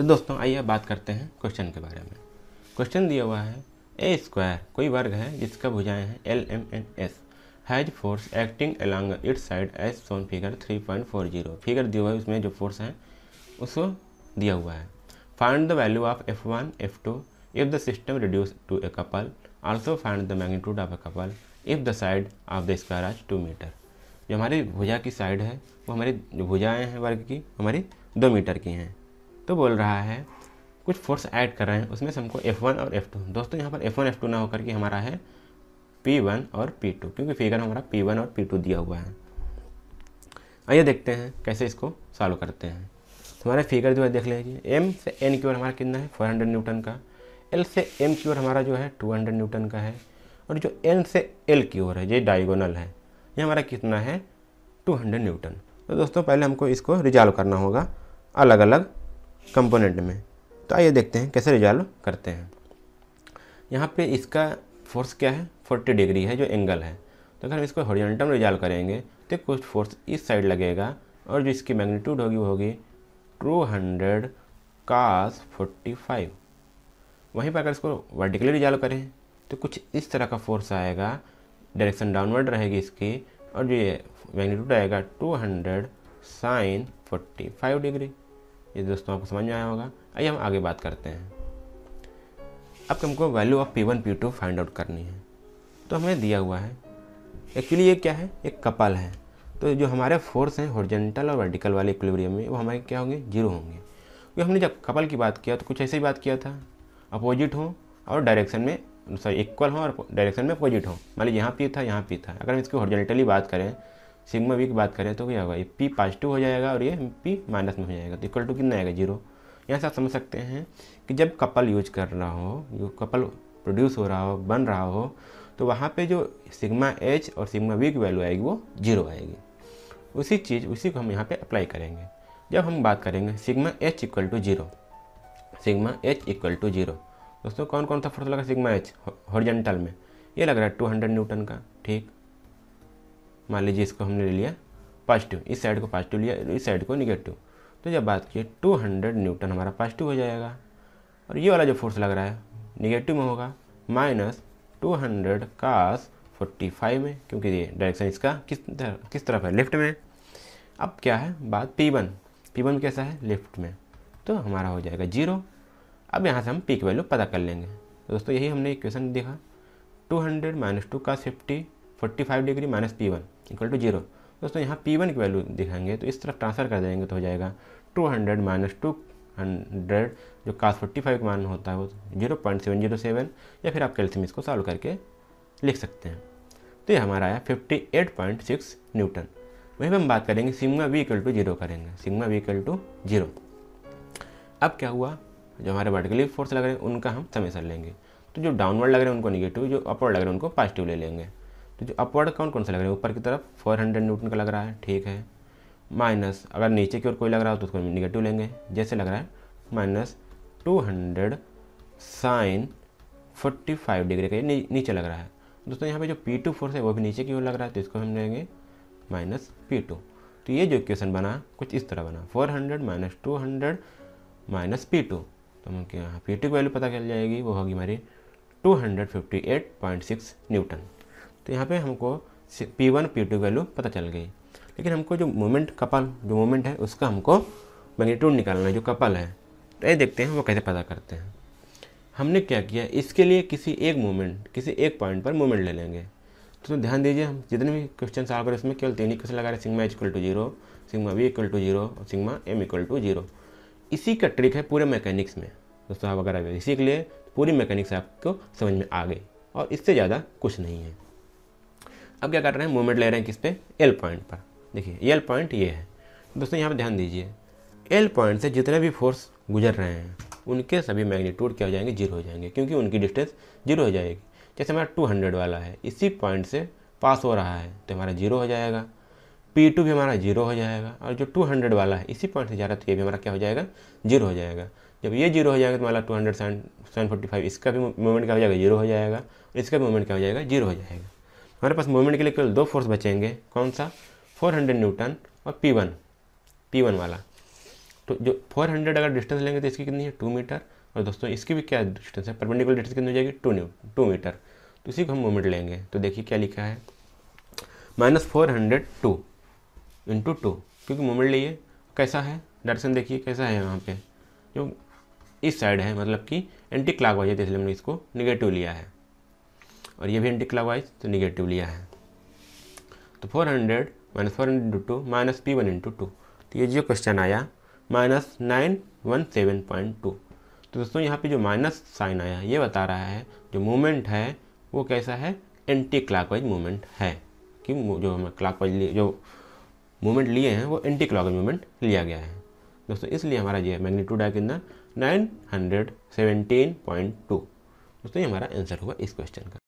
तो दोस्तों आइए बात करते हैं क्वेश्चन के बारे में क्वेश्चन दिया हुआ है ए स्क्वायर कोई वर्ग है जिसका भुजाएं हैं L M N S has force acting along its side as shown figure three point four zero figure दिया हुआ है उसमें जो फोर्स है उसको दिया हुआ है find the value of F one F two if the system reduce to a couple also find the magnitude of a couple if the side of the square is two metre जो हमारी भुजा की side है वो हमारी जो भुजाएँ हैं वर्ग की हमारी दो मीटर की हैं तो बोल रहा है कुछ फोर्स ऐड कर रहे हैं उसमें से हमको F1 और F2 दोस्तों यहाँ पर F1 F2 ना होकर के हमारा है P1 और P2 क्योंकि फिगर हमारा P1 और P2 दिया हुआ है आइए देखते हैं कैसे इसको सॉल्व करते हैं हमारा फिगर जो है देख लीजिए एम से एन की ओर हमारा कितना है 400 न्यूटन का एल से एम की ओर हमारा जो है 200 न्यूटन का है और जो एन से एल की ओर है ये डायगोनल है ये हमारा कितना है 200 न्यूटन तो दोस्तों पहले हमको इसको रिजॉल्व करना होगा अलग अलग कंपोनेंट में तो आइए देखते हैं कैसे रिजॉल्व करते हैं यहाँ पे इसका फोर्स क्या है फोर्टी डिग्री है जो एंगल है तो अगर हम इसको हॉरिजॉन्टल रिजॉल्व करेंगे तो कुछ फोर्स इस साइड लगेगा और जो इसकी मैग्नीट्यूड होगी वो होगी two hundred cos forty five वहीं पर अगर इसको वर्टिकली रिजॉल्व करें तो कुछ इस तरह का फोर्स आएगा डायरेक्शन डाउनवर्ड रहेगी इसकी और जो ये मैग्नीट्यूड आएगा two hundred sine forty five degree ये दोस्तों आपको समझ में आया होगा आइए हम आगे बात करते हैं अब हमको value of P one P two find out करनी है तो हमें दिया हुआ है एक्चुअली ये क्या है एक कपल है तो जो हमारे फोर्स हैं हॉर्जेंटल और वर्टिकल वाले इक्विलिब्रियम में वो हमारे क्या होंगे जीरो होंगे क्योंकि हमने जब कपल की बात किया तो कुछ ऐसे ही बात किया था अपोजिट हो और डायरेक्शन में सॉरी इक्वल हो और डायरेक्शन में अपोजिट हो मान लीजिए यहाँ पी था यहाँ पी था अगर हम इसकी हॉर्जेंटली बात करें सिग्मा वी की बात करें तो क्या होगा ये पी पॉजिटिव हो जाएगा और ये पी माइनस में हो जाएगा तो इक्वल टू कितना आएगा जीरो यहाँ से आप समझ सकते हैं कि जब कपल यूज कर रहा हो जो कपल प्रोड्यूस हो रहा हो बन रहा हो तो वहाँ पे जो सिग्मा एच और सिग्मा वी की वैल्यू आएगी वो जीरो आएगी उसी चीज़ उसी को हम यहाँ पे अप्लाई करेंगे जब हम बात करेंगे sigma H equal to zero sigma H equal to zero दोस्तों कौन कौन सा फोर्स लगा सिग्मा एच हॉरिजॉन्टल में ये लग रहा है टू हंड्रेड न्यूटन का ठीक मान लीजिए इसको हमने ले लिया पॉजिटिव इस साइड को पॉजिटिव लिया इस साइड को निगेटिव तो जब बात की टू हंड्रेड न्यूटन हमारा पॉजिटिव हो जाएगा और ये वाला जो फोर्स लग रहा है निगेटिव में होगा minus two hundred cos forty five में क्योंकि ये डायरेक्शन इसका किस तरह किस तरफ है लेफ्ट में अब क्या है बात पी वन पी वन कैसा है लेफ्ट में तो हमारा हो जाएगा जीरो अब यहाँ से हम पीक वैल्यू पता कर लेंगे तो दोस्तों यही हमने इक्वेशन देखा टू हंड्रेड माइनस टू का fifty forty five degree minus P one equal to zero दोस्तों यहाँ पी वन की वैल्यू दिखाएंगे तो इस तरफ ट्रांसफर कर देंगे तो हो जाएगा two hundred minus two hundred जो कास फोर्टी फाइव का मान होता है वो zero point seven zero seven या फिर आप कैल्सियम इसको सॉल्व करके लिख सकते हैं तो ये हमारा आया fifty eight point six newton वहीं पर हम बात करेंगे sigma V equal to zero करेंगे sigma V equal to zero अब क्या हुआ जो हमारे वर्टिकली फोर्स लग रहे हैं उनका हम समय सर लेंगे तो जो डाउनवर्ड लग रहे हैं उनको निगेटिव जो अपवर्ड लग रहे हैं उनको पॉजिटिव ले लेंगे तो जो अपवर्ड काउंट कौन सा लग रहा है ऊपर की तरफ फोर हंड्रेड न्यूटन का लग रहा है ठीक है माइनस अगर नीचे की ओर कोई लग रहा हो तो उसको निगेटिव लेंगे जैसे लग रहा है minus two hundred sine forty five degree का ये नी, नीचे लग रहा है दोस्तों यहाँ पे जो पी टू फोर्स है वो भी नीचे की ओर लग रहा है तो इसको हम लेंगे माइनस पी टू तो ये जो इक्वेशन बना कुछ इस तरह बना four hundred minus two hundred minus P two तो हम पी टू की वैल्यू पता चल जाएगी वो होगी हमारी two hundred fifty eight point six newton तो यहाँ पे हमको P one P two value पता चल गई लेकिन हमको जो मोमेंट कपल जो मोमेंट है उसका हमको मैग्नीट्यूड निकालना है जो कपल है तो ये देखते हैं वो कैसे पता करते हैं हमने क्या किया इसके लिए किसी एक मोमेंट किसी एक पॉइंट पर मोमेंट ले लेंगे तो ध्यान दीजिए हम जितने भी क्वेश्चन आ रहे उसमें केवल तीन ही क्वेश्चन लगा रहे sigma sigma is equal to zero sigma V equal to zero और sigma M equal to zero इसी का ट्रिक है पूरे मैकेनिक्स में दोस्तों आप अगर इसी के लिए पूरी मैकेनिक्स आपको समझ में आ गई और इससे ज़्यादा कुछ नहीं है अब क्या कर रहे हैं मूवमेंट ले रहे हैं किस पे एल पॉइंट पर देखिए एल पॉइंट ये है दोस्तों यहाँ पर ध्यान दीजिए एल पॉइंट से जितने भी फोर्स गुजर रहे हैं उनके सभी मैग्नीट्यूड क्या हो जाएंगे जीरो हो जाएंगे क्योंकि उनकी डिस्टेंस जीरो हो जाएगी जैसे हमारा टू हंड्रेड वाला है इसी पॉइंट से पास हो रहा है तो हमारा जीरो हो जाएगा पी टू भी हमारा जीरो हो जाएगा और जो टू हंड्रेड वाला है इसी पॉइंट से जा रहा है तो ये भी हमारा क्या हो जाएगा जीरो हो जाएगा जब ये जीरो हो जाएगा तो हमारा two hundred seven seven forty five इसका भी मूवमेंट क्या हो जाएगा जीरो हो जाएगा इसका भी मूवमेंट क्या हो जाएगा जीरो हो जाएगा हमारे पास मूवमेंट के लिए केवल दो फोर्स बचेंगे कौन सा 400 न्यूटन और P1 P1 वाला तो जो 400 अगर डिस्टेंस लेंगे तो इसकी कितनी है टू मीटर और दोस्तों इसकी भी क्या डिस्टेंस है परपेंडिकुलर डिस्टेंस कितनी हो जाएगी टू न्यू टू मीटर तो इसी को हम मूवमेंट लेंगे तो देखिए क्या लिखा है minus four hundred two into two क्योंकि मूवमेंट लिए कैसा है डायरेक्शन देखिए कैसा है यहाँ पर जो इस साइड है मतलब कि एंटी क्लाक वाइज इसलिए हमने इसको निगेटिव लिया है और ये भी एंटी क्लॉकवाइज तो निगेटिव लिया है तो four hundred minus four into two minus P one into two तो ये जो क्वेश्चन आया minus nine one seven point two तो दोस्तों यहाँ पे जो माइनस साइन आया ये बता रहा है जो मूवमेंट है वो कैसा है एंटी क्लॉकवाइज मूवमेंट है कि जो हमें क्लॉकवाइज लिए जो मूवमेंट लिए हैं वो एंटी क्लॉकवाइज मूवमेंट लिया गया है दोस्तों इसलिए हमारा ये मैग्नीट्यूड आया कितना nine hundred seventeen point two दोस्तों ये हमारा आंसर हुआ इस क्वेश्चन का